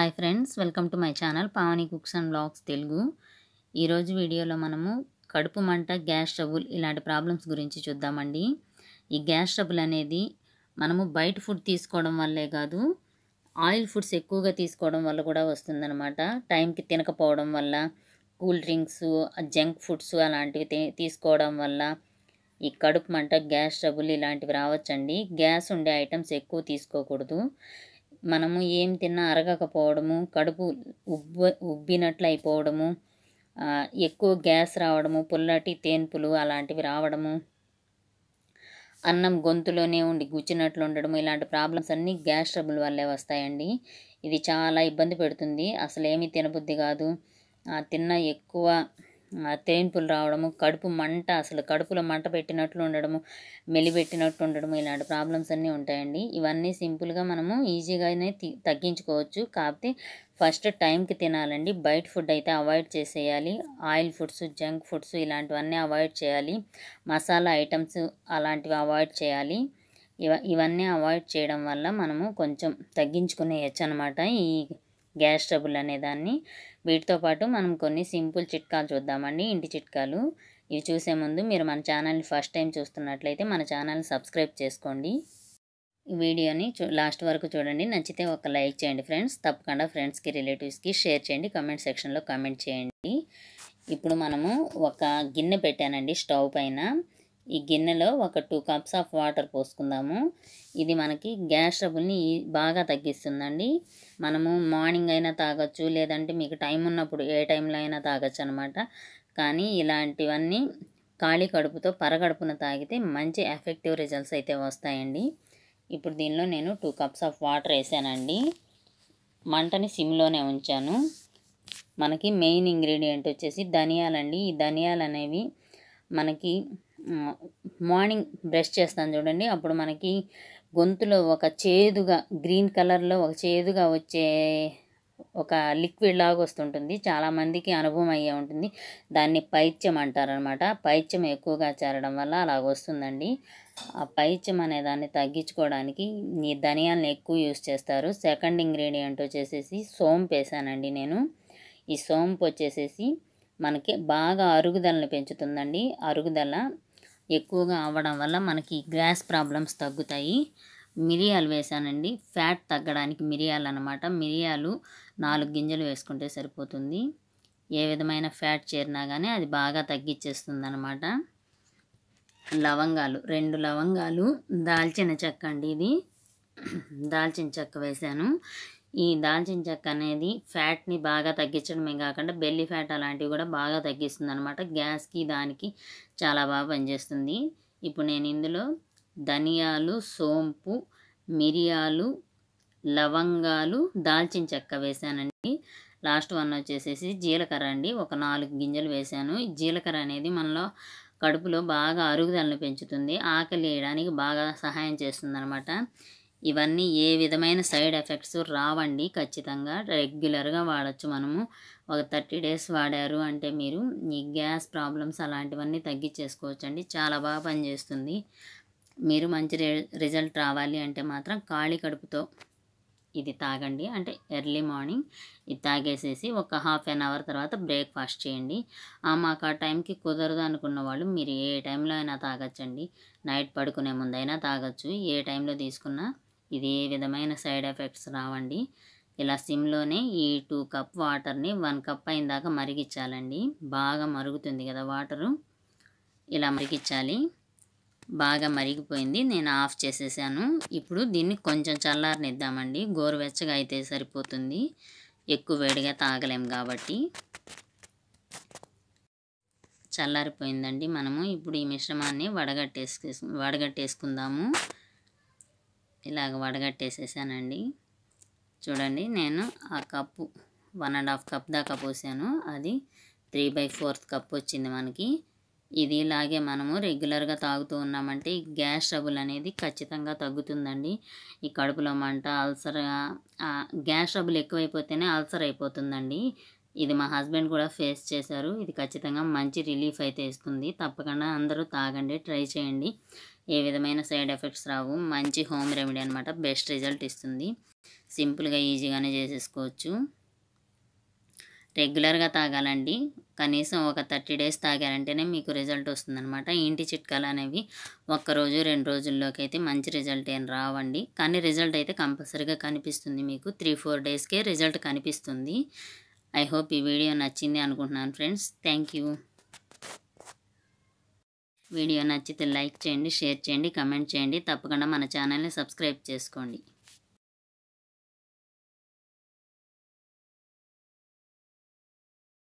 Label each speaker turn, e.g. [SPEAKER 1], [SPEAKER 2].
[SPEAKER 1] hi friends welcome to my channel Pavani cooks and blogs Telugu ఈరోజు వీడియోలో మనము కడుపు మంట గ్యాస్ ట్రబుల్ ఇలాంటి ప్రాబ్లమ్స్ గురించి చూద్దామండి ఈ గ్యాస్ ట్రబుల్ అనేది మనము బయట ఫుడ్ తీసుకోవడం వల్లే కాదు ఆయిల్ ఫుడ్స్ ఎక్కువగా తీసుకోవడం వల్ల కూడా వస్తుందన్నమాట టైంకి తినకపోవడం వల్ల కూల్ డ్రింక్స్ జంక్ ఫుడ్స్ అలాంటివి తీసుకోవడం వల్ల ఈ కడుపు మంట గ్యాస్ ట్రబుల్ ఇలాంటివి రావచ్చండి గ్యాస్ ఉండే ఐటమ్స్ ఎక్కువ తీసుకోకూడదు మనము ఏం తిన్నా అరగకపోవడము కడుపు ఉబ్బ ఉబ్బినట్లు అయిపోవడము ఎక్కువ గ్యాస్ రావడము పుల్లటి తేన్పులు అలాంటివి రావడము అన్నం గొంతులోనే ఉండి గుచ్చినట్లు ఉండడం ఇలాంటి ప్రాబ్లమ్స్ అన్నీ గ్యాస్ ట్రబుల్ వల్లే వస్తాయండి ఇది చాలా ఇబ్బంది పెడుతుంది అసలు ఏమీ తినబుద్ధి కాదు తిన్న ఎక్కువ తేన్పులు రావడము కడుపు మంట అసలు కడుపులో మంట పెట్టినట్లు ఉండడము మెలిపెట్టినట్టు ఉండడము ఇలాంటి ప్రాబ్లమ్స్ అన్నీ ఉంటాయండి ఇవన్నీ సింపుల్గా మనము ఈజీగానే తగ్గించుకోవచ్చు కాకపోతే ఫస్ట్ టైంకి తినాలండి బయట ఫుడ్ అయితే అవాయిడ్ చేసేయాలి ఆయిల్ ఫుడ్స్ జంక్ ఫుడ్స్ ఇలాంటివన్నీ అవాయిడ్ చేయాలి మసాలా ఐటమ్స్ అలాంటివి అవాయిడ్ చేయాలి ఇవ ఇవన్నీ అవాయిడ్ చేయడం వల్ల మనము కొంచెం తగ్గించుకునేయచ్చు అనమాట ఈ గ్యాస్ ట్రబుల్ అనేదాన్ని వీటితో పాటు మనం కొన్ని సింపుల్ చిట్కాలు చూద్దామండి ఇంటి చిట్కాలు ఇవి చూసే ముందు మీరు మన ఛానల్ని ఫస్ట్ టైం చూస్తున్నట్లయితే మన ఛానల్ని సబ్స్క్రైబ్ చేసుకోండి వీడియోని లాస్ట్ వరకు చూడండి నచ్చితే ఒక లైక్ చేయండి ఫ్రెండ్స్ తప్పకుండా ఫ్రెండ్స్కి రిలేటివ్స్కి షేర్ చేయండి కమెంట్ సెక్షన్లో కమెంట్ చేయండి ఇప్పుడు మనము ఒక గిన్నె పెట్టానండి స్టవ్ పైన ఈ గిన్నెలో ఒక టూ కప్స్ ఆఫ్ వాటర్ పోసుకుందాము ఇది మనకి గ్యాస్ ట్రబుల్ని బాగా తగ్గిస్తుందండి మనము మార్నింగ్ అయినా తాగొచ్చు లేదంటే మీకు టైం ఉన్నప్పుడు ఏ టైంలో అయినా తాగొచ్చు అనమాట కానీ ఇలాంటివన్నీ ఖాళీ కడుపుతో పరగడుపున తాగితే మంచి ఎఫెక్టివ్ రిజల్ట్స్ అయితే వస్తాయండి ఇప్పుడు దీనిలో నేను టూ కప్స్ ఆఫ్ వాటర్ వేసానండి మంటని సిమ్లోనే ఉంచాను మనకి మెయిన్ ఇంగ్రీడియంట్ వచ్చేసి ధనియాలండి ఈ ధనియాలు అనేవి మనకి మార్నింగ్ బ్రష్ చేస్తాను చూడండి అప్పుడు మనకి గొంతులో ఒక చేదుగా గ్రీన్ కలర్లో ఒక చేదుగా వచ్చే ఒక లిక్విడ్ లాగా వస్తుంటుంది చాలామందికి అనుభవం అయ్యే ఉంటుంది దాన్ని పైత్యం అంటారనమాట పైత్యం ఎక్కువగా చేరడం వల్ల అలాగ వస్తుందండి ఆ పైత్యం అనే దాన్ని తగ్గించుకోవడానికి ఈ ధనియాలను ఎక్కువ యూస్ చేస్తారు సెకండ్ ఇంగ్రీడియంట్ వచ్చేసేసి సోంపు వేసానండి నేను ఈ సోంపు వచ్చేసేసి మనకి బాగా అరుగుదలను పెంచుతుందండి అరుగుదల ఎక్కువగా అవ్వడం వల్ల మనకి గ్యాస్ ప్రాబ్లమ్స్ తగ్గుతాయి మిరియాలు వేసానండి ఫ్యాట్ తగ్గడానికి మిరియాలు అనమాట మిరియాలు నాలుగు గింజలు వేసుకుంటే సరిపోతుంది ఏ విధమైన ఫ్యాట్ చేరినా కానీ అది బాగా తగ్గించేస్తుంది అనమాట లవంగాలు రెండు లవంగాలు దాల్చిన చెక్క అండి ఇది దాల్చిన చెక్క వేశాను ఈ దాల్చిన చెక్క అనేది ఫ్యాట్ని బాగా తగ్గించడమే కాకుండా బెల్లి ఫ్యాట్ అలాంటివి కూడా బాగా తగ్గిస్తుంది అనమాట గ్యాస్కి దానికి చాలా బాగా పనిచేస్తుంది ఇప్పుడు నేను ఇందులో ధనియాలు సోంపు మిరియాలు లవంగాలు దాల్చిన చెక్క వేసానండి లాస్ట్ వన్ వచ్చేసేసి జీలకర్ర అండి ఒక నాలుగు గింజలు వేశాను జీలకర్ర అనేది మనలో కడుపులో బాగా అరుగుదలను పెంచుతుంది ఆకలి వేయడానికి బాగా సహాయం చేస్తుంది అనమాట ఇవన్నీ ఏ విధమైన సైడ్ ఎఫెక్ట్స్ రావండి ఖచ్చితంగా రెగ్యులర్గా వాడచ్చు మనము ఒక థర్టీ డేస్ వాడారు అంటే మీరు ఈ గ్యాస్ ప్రాబ్లమ్స్ అలాంటివన్నీ అండి చాలా బాగా పనిచేస్తుంది మీరు మంచి రిజల్ట్ రావాలి అంటే మాత్రం ఖాళీ కడుపుతో ఇది తాగండి అంటే ఎర్లీ మార్నింగ్ ఇది తాగేసేసి ఒక హాఫ్ అన్ అవర్ తర్వాత బ్రేక్ఫాస్ట్ చేయండి మాకు ఆ టైంకి కుదరదు అనుకున్న వాళ్ళు మీరు ఏ టైంలో అయినా తాగొచ్చండి నైట్ పడుకునే ముందైనా తాగొచ్చు ఏ టైంలో తీసుకున్నా ఇది ఏ విధమైన సైడ్ ఎఫెక్ట్స్ రావండి ఇలా సిమ్లోనే ఈ టూ కప్ వాటర్ని వన్ కప్ అయిన దాకా మరిగించాలండి బాగా మరుగుతుంది కదా వాటరు ఇలా మరిగించాలి బాగా మరిగిపోయింది నేను ఆఫ్ చేసేసాను ఇప్పుడు దీన్ని కొంచెం చల్లారనిద్దామండి గోరువెచ్చగా అయితే సరిపోతుంది ఎక్కువ వేడిగా తాగలేం కాబట్టి చల్లారిపోయిందండి మనము ఇప్పుడు ఈ మిశ్రమాన్ని వడగట్టేసుకే వడగట్టేసుకుందాము ఇలాగ వడగట్టేసేసానండి చూడండి నేను ఆ cup one and half cup దాకా పోసాను అది త్రీ బై ఫోర్త్ కప్ వచ్చింది మనకి ఇది ఇలాగే మనము రెగ్యులర్గా తాగుతూ ఉన్నామంటే గ్యాస్ ట్రబుల్ అనేది ఖచ్చితంగా తగ్గుతుందండి ఈ కడుపులో మంట అల్సర్ గ్యాస్ ట్రబుల్ ఎక్కువైపోతేనే అల్సర్ అయిపోతుందండి ఇది మా హస్బెండ్ కూడా ఫేస్ చేశారు ఇది ఖచ్చితంగా మంచి రిలీఫ్ అయితే ఇస్తుంది తప్పకుండా అందరూ తాగండి ట్రై చేయండి ఏ విధమైన సైడ్ ఎఫెక్ట్స్ రావు మంచి హోమ్ రెమెడీ అనమాట బెస్ట్ రిజల్ట్ ఇస్తుంది సింపుల్గా ఈజీగానే చేసేసుకోవచ్చు రెగ్యులర్గా తాగాలండి కనీసం ఒక థర్టీ డేస్ తాగారంటేనే మీకు రిజల్ట్ వస్తుందనమాట ఇంటి చిట్కాలు అనేవి ఒక్కరోజు రెండు రోజుల్లోకి అయితే మంచి రిజల్ట్ ఏం రావండి కానీ రిజల్ట్ అయితే కంపల్సరీగా కనిపిస్తుంది మీకు త్రీ ఫోర్ డేస్కే రిజల్ట్ కనిపిస్తుంది ఐ హోప్ ఈ వీడియో నచ్చింది అనుకుంటున్నాను ఫ్రెండ్స్ థ్యాంక్ యూ వీడియో నచ్చితే లైక్ చేయండి షేర్ చేయండి కమెంట్ చేయండి తప్పకుండా మన ఛానల్ని సబ్స్క్రైబ్ చేసుకోండి